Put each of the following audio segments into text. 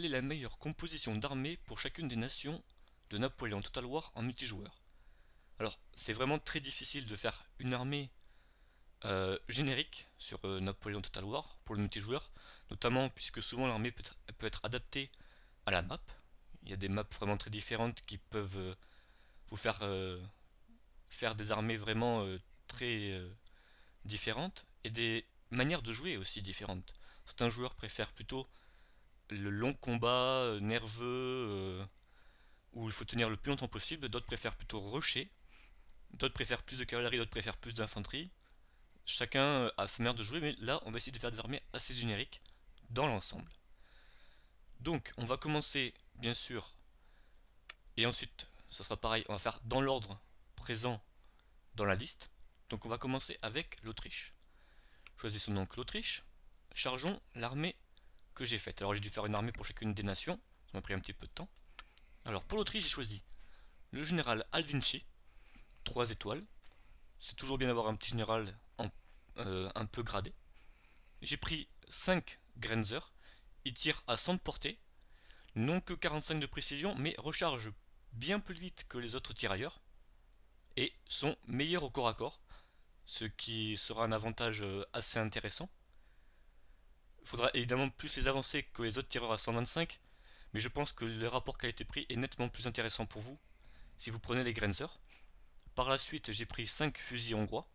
quelle est la meilleure composition d'armée pour chacune des nations de Napoléon Total War en multijoueur Alors, c'est vraiment très difficile de faire une armée euh, générique sur euh, Napoléon Total War pour le multijoueur, notamment puisque souvent l'armée peut, être adaptée à la map. Il y a des maps vraiment très différentes qui peuvent euh, vous faire faire des armées vraiment très différentes et des manières de jouer aussi différentes. Certains joueurs préfèrent plutôt le long combat euh, nerveux euh, où il faut tenir le plus longtemps possible. D'autres préfèrent plutôt rusher. D'autres préfèrent plus de cavalerie, d'autres préfèrent plus d'infanterie. Chacun euh, a sa manière de jouer, mais là, on va essayer de faire des armées assez génériques dans l'ensemble. Donc, on va commencer, bien sûr, et ensuite, ce sera pareil, on va faire dans l'ordre présent dans la liste. Donc, on va commencer avec l'Autriche. Choisissons donc l'Autriche. Chargeons l'armée que j'ai fait. Alors j'ai dû faire une armée pour chacune des nations, ça m'a pris un petit peu de temps. Alors pour l'Autriche, j'ai choisi le général Alvinci, 3 étoiles. C'est toujours bien d'avoir un petit général euh, un peu gradé. J'ai pris 5 Grenzer, ils tirent à 100 de portée, non que 45 de précision, mais rechargent bien plus vite que les autres tirailleurs et sont meilleurs au corps à corps, ce qui sera un avantage euh, assez intéressant. Il faudra évidemment plus les avancer que les autres tireurs à 125, mais je pense que le rapport qualité-prix est nettement plus intéressant pour vous si vous prenez les Grenzer. Par la suite, j'ai pris 5 fusils hongrois,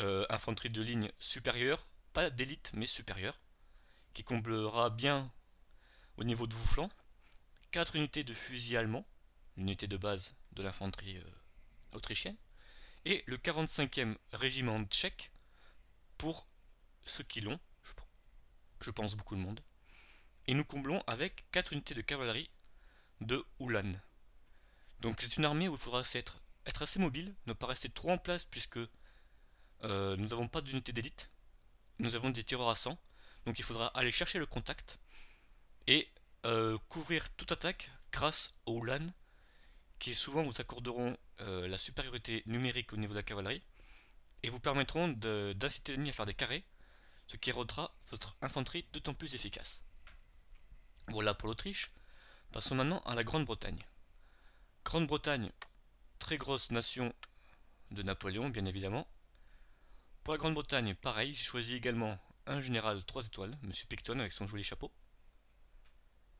euh, infanterie de ligne supérieure, pas d'élite mais supérieure, qui comblera bien au niveau de vos flancs. 4 unités de fusils allemands, unité de base de l'infanterie euh, autrichienne, et le 45e régiment tchèque pour ceux qui l'ont, je pense beaucoup de monde, et nous comblons avec 4 unités de cavalerie de Ulan. Donc c'est une armée où il faudra être, assez mobile, ne pas rester trop en place puisque euh, nous n'avons pas d'unité d'élite, nous avons des tireurs à 100, donc il faudra aller chercher le contact et euh, couvrir toute attaque grâce aux Ulan qui souvent vous accorderont euh, la supériorité numérique au niveau de la cavalerie et vous permettront d'inciter l'ennemi à faire des carrés ce qui rendra votre infanterie d'autant plus efficace. Voilà pour l'Autriche. Passons maintenant à la Grande-Bretagne. Grande-Bretagne, très grosse nation de Napoléon, bien évidemment. Pour la Grande-Bretagne, pareil, j'ai choisi également un général 3 étoiles, M. Picton, avec son joli chapeau,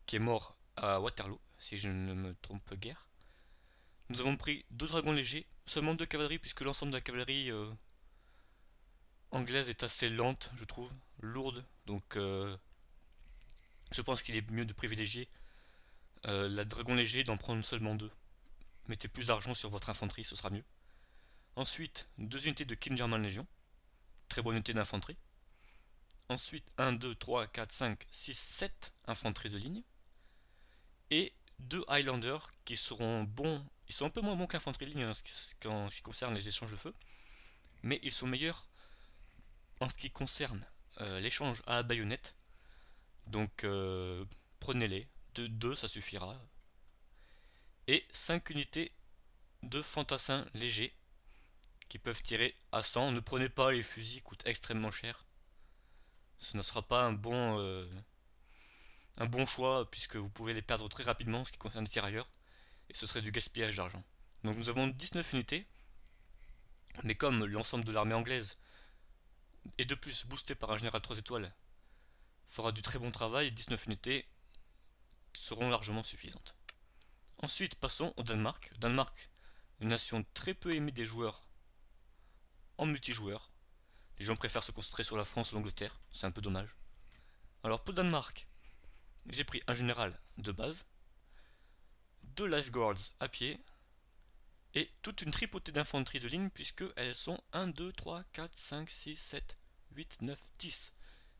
qui est mort à Waterloo, si je ne me trompe guère. Nous avons pris deux dragons légers, seulement deux cavaleries, puisque l'ensemble de la cavalerie euh, anglaise est assez lente, je trouve, lourde. Donc, euh, je pense qu'il est mieux de privilégier euh, la dragon léger d'en prendre seulement deux. Mettez plus d'argent sur votre infanterie, ce sera mieux. Ensuite, deux unités de King German Legion. Très bonne unité d'infanterie. Ensuite, 1, 2, 3, 4, 5, 6, 7 infanterie de ligne. Et deux Highlanders qui seront bons. Ils sont un peu moins bons l'infanterie de ligne hein, en ce qui concerne les échanges de feu. Mais ils sont meilleurs en ce qui concerne euh, l'échange à la baïonnette, donc euh, prenez-les, 2 ça suffira, et 5 unités de fantassins légers qui peuvent tirer à 100. Ne prenez pas les fusils, coûtent extrêmement cher. Ce ne sera pas un bon, euh, un bon choix puisque vous pouvez les perdre très rapidement en ce qui concerne les tirailleurs et ce serait du gaspillage d'argent. Donc nous avons 19 unités, mais comme l'ensemble de l'armée anglaise et de plus boosté par un général 3 étoiles fera du très bon travail, 19 unités seront largement suffisantes. Ensuite, passons au Danemark. Danemark, une nation très peu aimée des joueurs en multijoueur. Les gens préfèrent se concentrer sur la France ou l'Angleterre, c'est un peu dommage. Alors pour le Danemark, j'ai pris un général de base, deux lifeguards à pied, et toute une tripotée d'infanterie de ligne puisqu'elles sont 1, 2, 3, 4, 5, 6, 7, 8, 9, 10.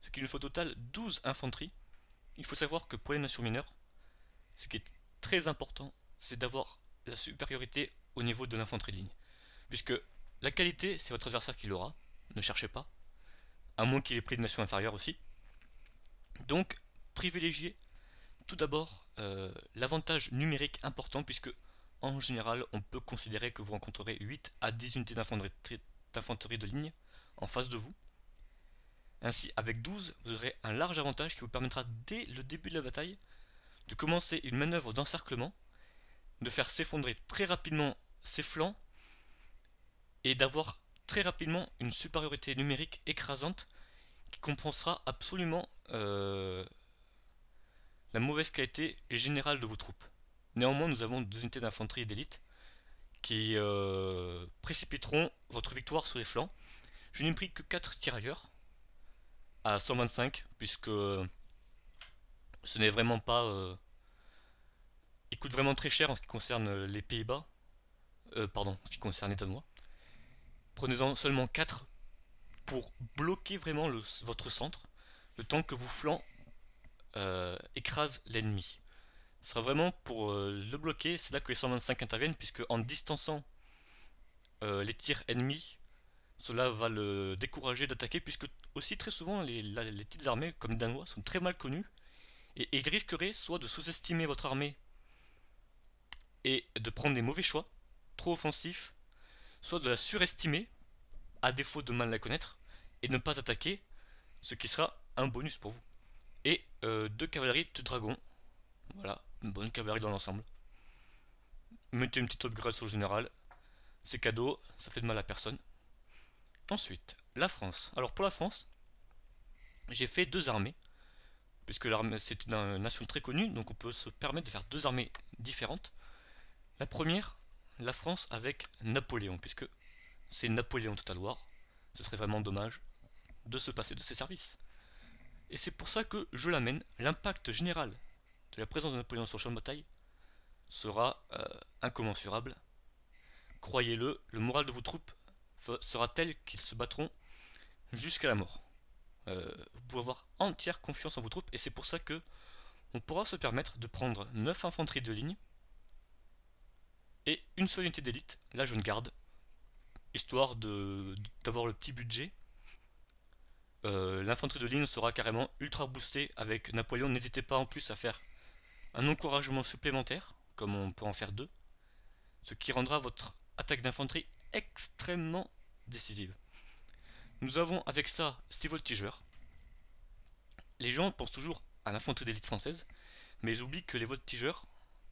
Ce qui nous faut au total 12 infanteries. Il faut savoir que pour les nations mineures, ce qui est très important, c'est d'avoir la supériorité au niveau de l'infanterie de ligne. Puisque la qualité, c'est votre adversaire qui l'aura, ne cherchez pas, à moins qu'il ait pris de nation inférieure aussi. Donc, privilégiez tout d'abord euh, l'avantage numérique important, puisque en général, on peut considérer que vous rencontrerez 8 à 10 unités d'infanterie de ligne en face de vous. Ainsi, avec 12, vous aurez un large avantage qui vous permettra dès le début de la bataille de commencer une manœuvre d'encerclement, de faire s'effondrer très rapidement ses flancs et d'avoir très rapidement une supériorité numérique écrasante qui compensera absolument euh, la mauvaise qualité générale de vos troupes. Néanmoins, nous avons deux unités d'infanterie d'élite qui euh, précipiteront votre victoire sur les flancs. Je n'ai pris que 4 tirailleurs à 125, puisque ce n'est vraiment pas... Euh, il coûte vraiment très cher en ce qui concerne les Pays-Bas. Euh, pardon, en ce qui concerne les Danois. Prenez-en seulement 4 pour bloquer vraiment votre centre, le temps que vos flancs écrasent l'ennemi ce sera vraiment pour euh, le bloquer. C'est là que les 125 interviennent, puisque en distançant euh, les tirs ennemis, cela va le décourager d'attaquer, puisque aussi très souvent les, petites armées, comme les Danois, sont très mal connues, et, ils risqueraient soit de sous-estimer votre armée et de prendre des mauvais choix, trop offensifs, soit de la surestimer, à défaut de mal la connaître, et ne pas attaquer, ce qui sera un bonus pour vous. Et euh, deux cavaleries de dragon. Voilà, bonne cavalerie dans l'ensemble. Mettez une petite upgrade au général. C'est cadeau, ça fait de mal à personne. Ensuite, la France. Alors pour la France, j'ai fait deux armées. Puisque l'armée c'est une euh, nation très connue, donc on peut se permettre de faire deux armées différentes. La première, la France avec Napoléon, puisque c'est Napoléon à l'heure Ce serait vraiment dommage de se passer de ses services. Et c'est pour ça que je l'amène. L'impact général la présence de Napoléon sur le champ de bataille sera euh, incommensurable. Croyez-le, le moral de vos troupes sera tel qu'ils se battront jusqu'à la mort. Euh, vous pouvez avoir entière confiance en vos troupes et c'est pour ça que on pourra se permettre de prendre 9 infanteries de ligne et une seule unité d'élite, la jeune garde, histoire d'avoir le petit budget. Euh, l'infanterie de ligne sera carrément ultra boostée avec Napoléon. N'hésitez pas en plus à faire un encouragement supplémentaire, comme on peut en faire deux, ce qui rendra votre attaque d'infanterie extrêmement décisive. Nous avons avec ça Steve voltigeurs. Les gens pensent toujours à l'infanterie d'élite française, mais ils oublient que les voltigeurs,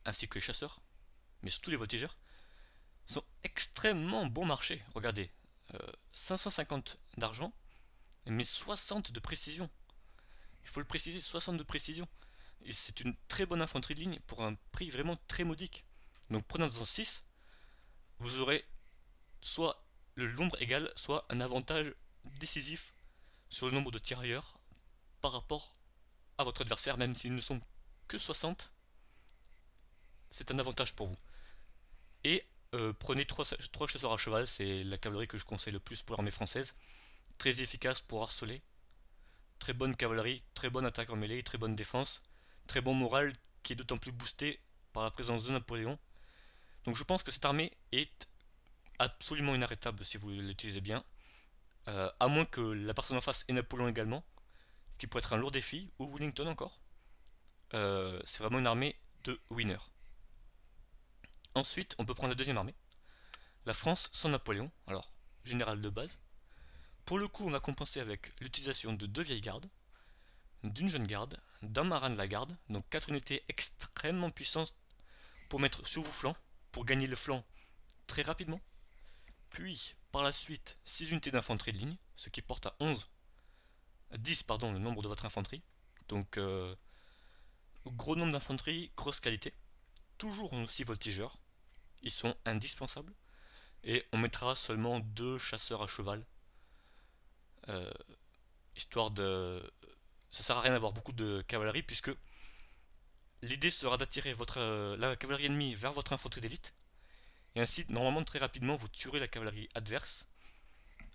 ainsi que les chasseurs, mais surtout les voltigeurs, sont extrêmement bon marché. Regardez, 550 euh, d'argent, mais 60 de précision. Il faut le préciser, 60 de précision c'est une très bonne infanterie de ligne pour un prix vraiment très modique. Donc prenez-en 6, vous aurez soit le nombre égal, soit un avantage décisif sur le nombre de tirailleurs par rapport à votre adversaire, même s'ils ne sont que 60. C'est un avantage pour vous. Et euh, prenez 3 chasseurs à cheval, c'est la cavalerie que je conseille le plus pour l'armée française. Très efficace pour harceler. Très bonne cavalerie, très bonne attaque en mêlée, très bonne défense très bon moral qui est d'autant plus boosté par la présence de Napoléon. Donc je pense que cette armée est absolument inarrêtable si vous l'utilisez bien, euh, à moins que la personne en face ait Napoléon également, ce qui pourrait être un lourd défi, ou Wellington encore. Euh, c'est vraiment une armée de winners. Ensuite, on peut prendre la deuxième armée, la France sans Napoléon, alors général de base. Pour le coup, on va compenser avec l'utilisation de deux vieilles gardes, d'une jeune garde, d'un marin de la garde, donc 4 unités extrêmement puissantes pour mettre sur vos flancs, pour gagner le flanc très rapidement. Puis, par la suite, 6 unités d'infanterie de ligne, ce qui porte à 11, 10 pardon, le nombre de votre infanterie. Donc, euh, gros nombre d'infanterie, grosse qualité. Toujours aussi voltigeurs, ils sont indispensables. Et on mettra seulement 2 chasseurs à cheval, euh, histoire de ça sert à rien d'avoir beaucoup de cavalerie puisque l'idée sera d'attirer votre euh, la cavalerie ennemie vers votre infanterie d'élite et ainsi normalement très rapidement vous tuerez la cavalerie adverse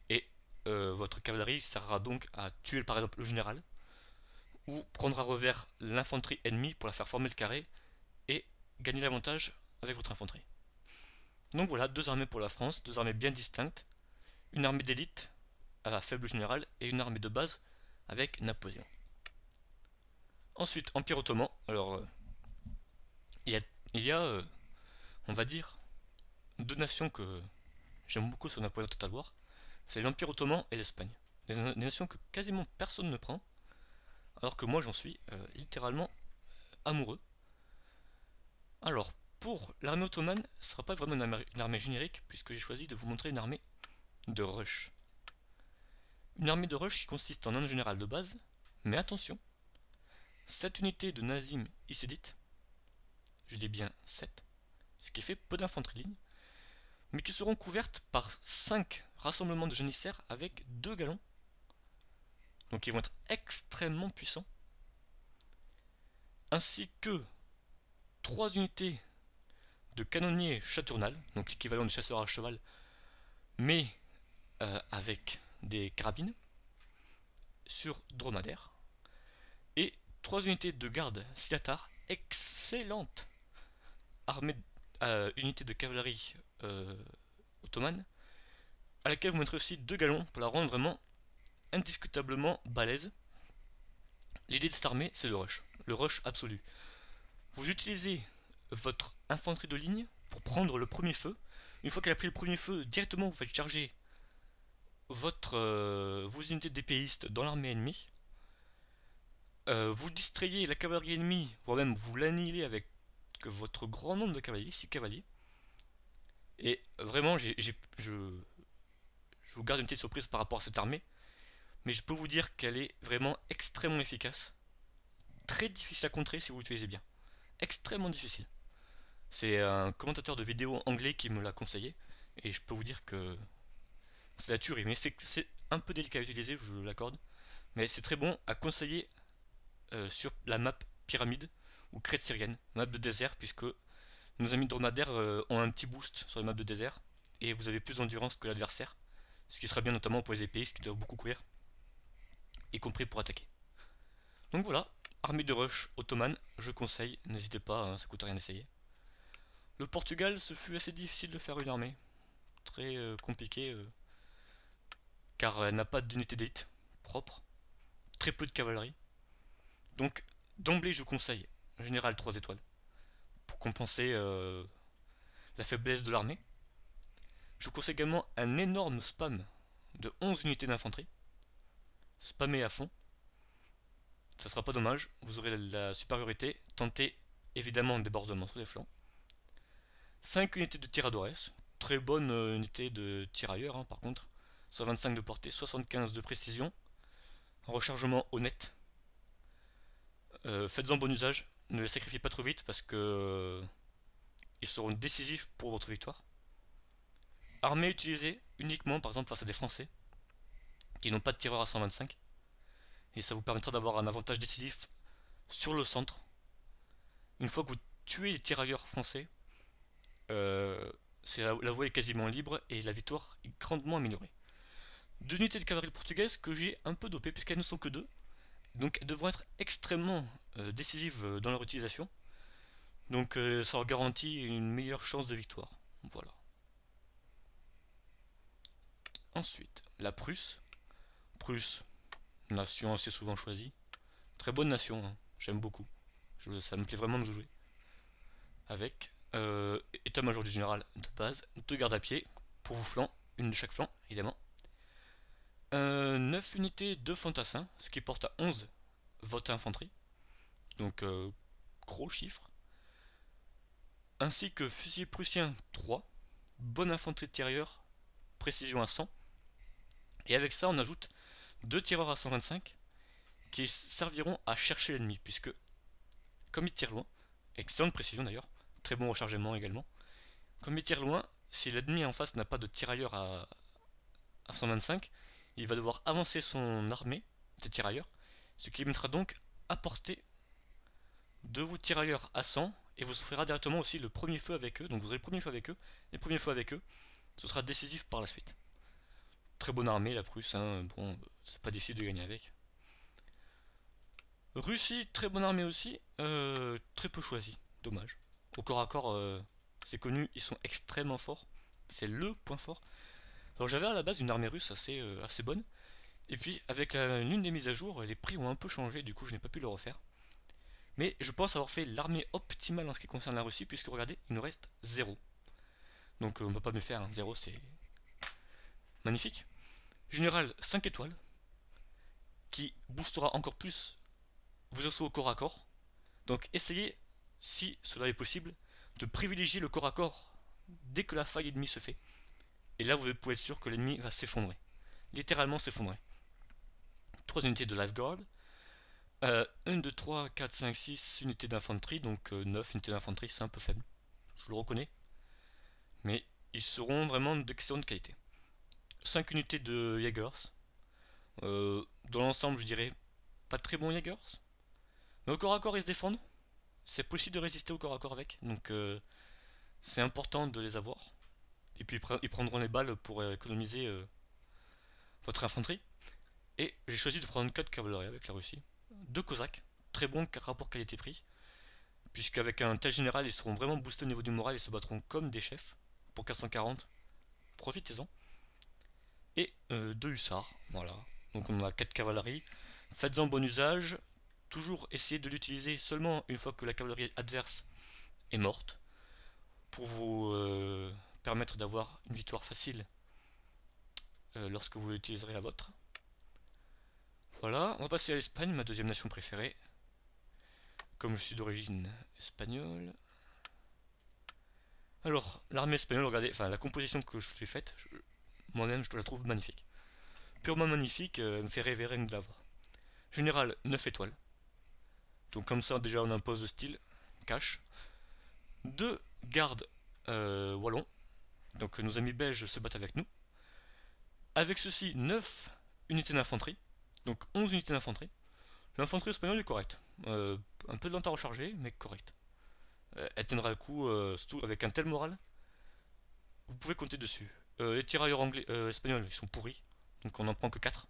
et euh, votre cavalerie servira donc à tuer par exemple le général ou prendre à revers l'infanterie ennemie pour la faire former le carré et gagner l'avantage avec votre infanterie. Donc voilà, deux armées pour la France, deux armées bien distinctes, une armée d'élite à faible général et une armée de base avec Napoléon. Ensuite, Empire ottoman. Alors, euh, il y a, euh, on va dire, deux nations que j'aime beaucoup sur Napoléon Total War. C'est l'Empire ottoman et l'Espagne. Des, nations que quasiment personne ne prend. Alors que moi, j'en suis euh, littéralement amoureux. Alors, pour l'armée ottomane, ce ne sera pas vraiment une armée générique, puisque j'ai choisi de vous montrer une armée de rush. Une armée de rush qui consiste en un général de base, mais attention, 7 unités de Nazim Issédite, je dis bien 7, ce qui fait peu d'infanterie ligne, mais qui seront couvertes par 5 rassemblements de janissaires avec 2 galons, donc ils vont être extrêmement puissants, ainsi que 3 unités de canonniers chaturnales, donc l'équivalent de chasseurs à cheval, mais euh, avec des carabines, sur dromadaire Trois unités de garde Siatar, excellente armée, euh, unité de cavalerie euh, ottomane, à laquelle vous mettrez aussi deux galons pour la rendre vraiment indiscutablement balèze. L'idée de cette armée, c'est le rush, le rush absolu. Vous utilisez votre infanterie de ligne pour prendre le premier feu. Une fois qu'elle a pris le premier feu, directement vous faites charger votre, euh, vos unités d'épéistes dans l'armée ennemie. Euh, vous distrayez la cavalerie ennemie, voire même vous l'annihilez avec votre grand nombre de cavaliers, 6 cavaliers. Et vraiment, je, je vous garde une petite surprise par rapport à cette armée. Mais je peux vous dire qu'elle est vraiment extrêmement efficace. Très difficile à contrer si vous l'utilisez bien. Extrêmement difficile. C'est un commentateur de vidéo anglais qui me l'a conseillé. Et je peux vous dire que c'est la tuerie. Mais c'est un peu délicat à utiliser, je l'accorde. Mais c'est très bon à conseiller euh, sur la map pyramide ou crête syrienne, map de désert, puisque nos amis dromadaires euh, ont un petit boost sur les maps de désert, et vous avez plus d'endurance que l'adversaire, ce qui sera bien notamment pour les Ce qui doivent beaucoup courir, y compris pour attaquer. Donc voilà, armée de rush ottomane, je conseille, n'hésitez pas, hein, ça coûte rien d'essayer. Le Portugal, ce fut assez difficile de faire une armée, très euh, compliquée car elle n'a pas d'unité d'élite propre, très peu de cavalerie, donc, d'emblée, je vous conseille, en général, 3 étoiles, pour compenser euh, la faiblesse de l'armée. Je vous conseille également un énorme spam de 11 unités d'infanterie. Spammer à fond. Ça sera pas dommage, vous aurez la, supériorité. Tentez évidemment un débordement sur les flancs. 5 unités de tiradores, très bonne euh, unité de tirailleurs hein, par contre. 125 de portée, 75 de précision. rechargement honnête, euh, faites-en bon usage, ne les sacrifiez pas trop vite parce que euh, ils seront décisifs pour votre victoire. Armée utilisée uniquement par exemple face à des Français qui n'ont pas de tireur à 125 et ça vous permettra d'avoir un avantage décisif sur le centre. Une fois que vous tuez les tirailleurs français, euh, la, la, voie est quasiment libre et la victoire est grandement améliorée. Deux unités de cavalerie portugaise que j'ai un peu dopées puisqu'elles ne sont que deux. Donc elles devront être extrêmement euh, décisives euh, dans leur utilisation. Donc euh, ça leur garantit une meilleure chance de victoire. Voilà. Ensuite, la Prusse. Prusse, nation assez souvent choisie. Très bonne nation, hein. j'aime beaucoup. Je, ça me plaît vraiment de jouer. Avec état-major du général de base, deux gardes à pied pour vos flancs, une de chaque flanc évidemment, 9 euh, unités de fantassins, ce qui porte à 11 votes infanterie. Donc euh, gros chiffre. Ainsi que fusil prussien 3, bonne infanterie de précision à 100. Et avec ça, on ajoute 2 tireurs à 125 qui serviront à chercher l'ennemi, puisque comme il tire loin, excellente précision d'ailleurs, très bon rechargement également, comme il tire loin, si l'ennemi en face n'a pas de tirailleur à, à 125, il va devoir avancer son armée ses tirailleurs, ce qui mettra donc à portée de vos tirailleurs à 100 et vous offrira directement aussi le premier feu avec eux. Donc vous aurez le premier feu avec eux, le premier feu avec eux. Ce sera décisif par la suite. Très bonne armée la Prusse, hein, bon, c'est pas décidé de gagner avec. Russie, très bonne armée aussi, euh, très peu choisie, dommage. Au corps à corps, euh, c'est connu, ils sont extrêmement forts, c'est le point fort. Alors j'avais à la base une armée russe assez, euh, assez bonne, et puis avec l'une des mises à jour, les prix ont un peu changé, du coup je n'ai pas pu le refaire. Mais je pense avoir fait l'armée optimale en ce qui concerne la Russie, puisque regardez, il nous reste 0. Donc euh, on ne peut pas mieux faire, 0 hein, c'est magnifique. Général 5 étoiles, qui boostera encore plus vos assauts au corps à corps. Donc essayez, si cela est possible, de privilégier le corps à corps dès que la faille ennemie se fait. Et là, vous pouvez être sûr que l'ennemi va s'effondrer. Littéralement s'effondrer. 3 unités de lifeguard. 1, 2, 3, 4, 5, 6 unités d'infanterie. Donc 9 euh, unités d'infanterie, c'est un peu faible. Je le reconnais. Mais ils seront vraiment d'excellente qualité. 5 unités de Jaegers. Euh, dans l'ensemble, je dirais pas très bon Jaegers. Mais au corps à corps, ils se défendent. C'est possible de résister au corps à corps avec. Donc euh, c'est important de les avoir et puis ils prendront les balles pour euh, économiser euh, votre infanterie. Et j'ai choisi de prendre 4 cavaleries avec la Russie, deux cosaques, très bon rapport qualité-prix, puisqu'avec un tel général, ils seront vraiment boostés au niveau du moral et se battront comme des chefs pour 440. Profitez-en. Et 2 euh, hussards, voilà. Donc on a 4 cavaleries. Faites-en bon usage. Toujours essayez de l'utiliser seulement une fois que la cavalerie adverse est morte. Pour vos permettre d'avoir une victoire facile euh, lorsque vous l'utiliserez la vôtre. Voilà, on va passer à l'Espagne, ma deuxième nation préférée. Comme je suis d'origine espagnole. Alors, l'armée espagnole, regardez, enfin la composition que je suis faite, moi-même je la trouve magnifique. Purement magnifique, euh, elle me fait rêver rien de l'avoir. Général, 9 étoiles. Donc comme ça déjà on impose le style, cash. Deux gardes euh, wallons, donc nos amis belges se battent avec nous. Avec ceci, 9 unités d'infanterie, donc 11 unités d'infanterie. L'infanterie espagnole est correcte. Euh, un peu lente à mais correcte. Euh, elle tiendra le coup, euh, surtout avec un tel moral. Vous pouvez compter dessus. Euh, les tirailleurs anglais, espagnols, ils sont pourris, donc on n'en prend que 4.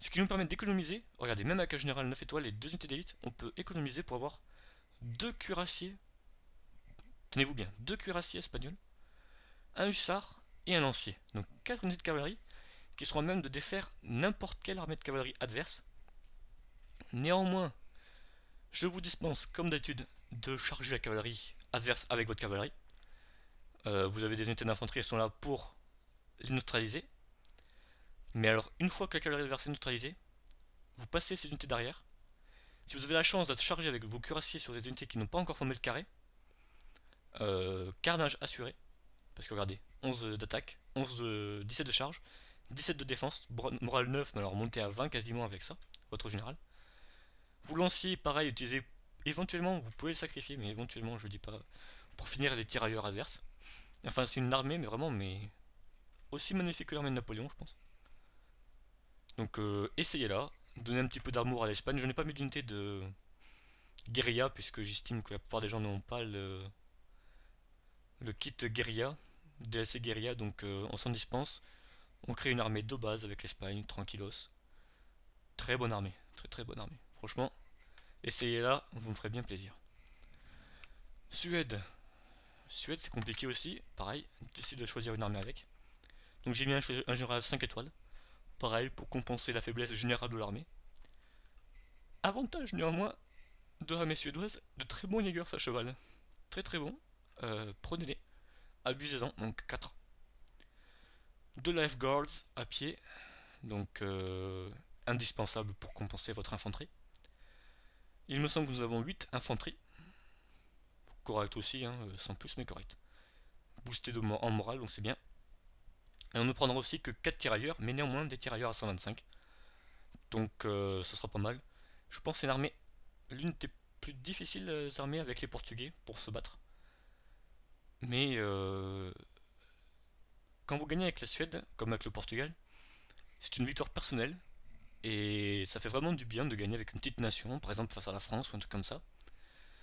Ce qui nous permet d'économiser, regardez, même avec un général 9 étoiles et 2 unités d'élite, on peut économiser pour avoir 2 cuirassiers, tenez-vous bien, 2 cuirassiers espagnols, un hussard et un lancier. Donc 4 unités de cavalerie qui seront même de défaire n'importe quelle armée de cavalerie adverse. Néanmoins, je vous dispense, comme d'habitude, de charger la cavalerie adverse avec votre cavalerie. Euh, vous avez des unités d'infanterie, qui sont là pour les neutraliser. Mais alors, une fois que la cavalerie adverse est neutralisée, vous passez ces unités derrière. Si vous avez la chance d'être chargé avec vos cuirassiers sur des unités qui n'ont pas encore formé le carré, euh, carnage assuré. Parce que regardez, 11 euh, d'attaque, 11 de 17 de charge, 17 de défense, morale 9, mais alors montez à 20 quasiment avec ça, votre général. Vous lanciez, pareil, utilisez éventuellement, vous pouvez le sacrifier, mais éventuellement, je dis pas, pour finir les tirailleurs adverses. Enfin, c'est une armée, mais vraiment, mais aussi magnifique que l'armée de Napoléon, je pense. Donc, euh, essayez là, donnez un petit peu d'amour à l'Espagne. Je n'ai pas mis d'unité de guérilla, puisque j'estime que la plupart des gens n'ont pas le le kit guérilla, DLC guérilla, donc on euh, s'en dispense. On crée une armée de base avec l'Espagne, tranquillos. Très bonne armée, très très bonne armée. Franchement, essayez-la, vous me ferez bien plaisir. Suède. Suède, c'est compliqué aussi. Pareil, décide de choisir une armée avec. Donc j'ai mis un, général 5 étoiles. Pareil, pour compenser la faiblesse générale de l'armée. Avantage néanmoins de l'armée suédoise, de très bons Jägers à cheval. Très très bon, euh, prenez-les, abusez-en, donc 4. Deux lifeguards à pied, donc euh, indispensable pour compenser votre infanterie. Il me semble que nous avons 8 infanteries Correct aussi, hein, euh, sans plus, mais correct. Boosté de, en morale, donc c'est bien. Et on ne prendra aussi que 4 tirailleurs, mais néanmoins des tirailleurs à 125. Donc ce sera pas mal. Je pense que c'est l'armée, l'une des plus difficiles armées avec les Portugais pour se battre. Mais euh, quand vous gagnez avec la Suède, comme avec le Portugal, c'est une victoire personnelle. Et ça fait vraiment du bien de gagner avec une petite nation, par exemple face à la France ou un truc comme ça.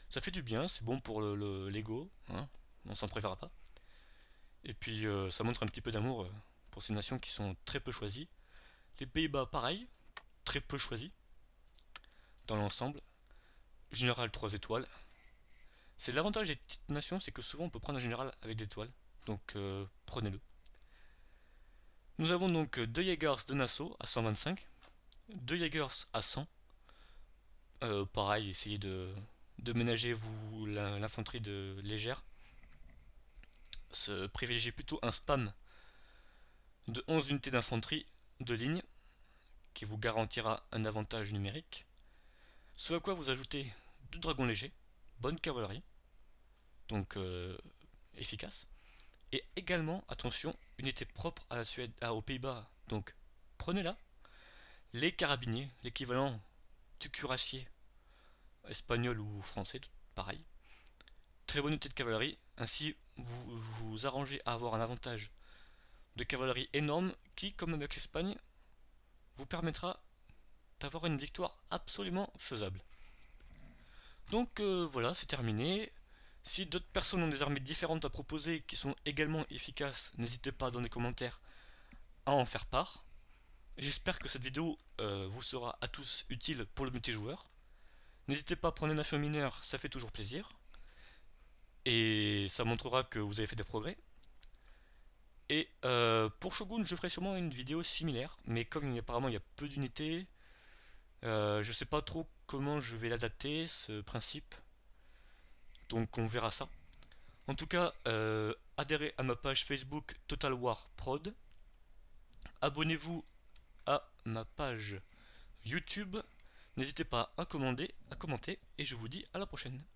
Ça fait du bien, c'est bon pour l'ego, hein. on s'en préférera pas. Et puis euh, ça montre un petit peu d'amour euh, pour ces nations qui sont très peu choisies. Les Pays-Bas, pareil, très peu choisis dans l'ensemble. Général 3 étoiles, c'est l'avantage des petites nations, c'est que souvent on peut prendre un général avec des toiles, donc euh, prenez-le. Nous avons donc euh, deux Jaegers de Nassau à 125, 2 Jaegers à 100. Euh, pareil, essayez de, ménager vous l'infanterie de légère. Se privilégiez plutôt un spam de 11 unités d'infanterie de ligne qui vous garantira un avantage numérique. Ce à quoi vous ajoutez deux dragons légers, bonne cavalerie, donc euh, efficace. Et également, attention, unité propre à la Suède, aux Pays-Bas, donc prenez-la. Les carabiniers, l'équivalent du cuirassier espagnol ou français, pareil. Très bonne unité de cavalerie, ainsi vous vous arrangez à avoir un avantage de cavalerie énorme qui, comme avec l'Espagne, vous permettra d'avoir une victoire absolument faisable. Donc euh, voilà, c'est terminé. Si d'autres personnes ont des armées différentes à proposer qui sont également efficaces, n'hésitez pas dans les commentaires à en faire part. J'espère que cette vidéo euh, vous sera à tous utile pour le multijoueur. N'hésitez pas à prendre une nation mineure, ça fait toujours plaisir. Et ça montrera que vous avez fait des progrès. Et euh, pour Shogun, je ferai sûrement une vidéo similaire, mais comme apparemment il y a peu d'unités, je euh, je sais pas trop comment je vais l'adapter, ce principe. Donc on verra ça. En tout cas, euh, adhérez à ma page Facebook Total War Prod. Abonnez-vous à ma page YouTube. N'hésitez pas à commander, à commenter et je vous dis à la prochaine.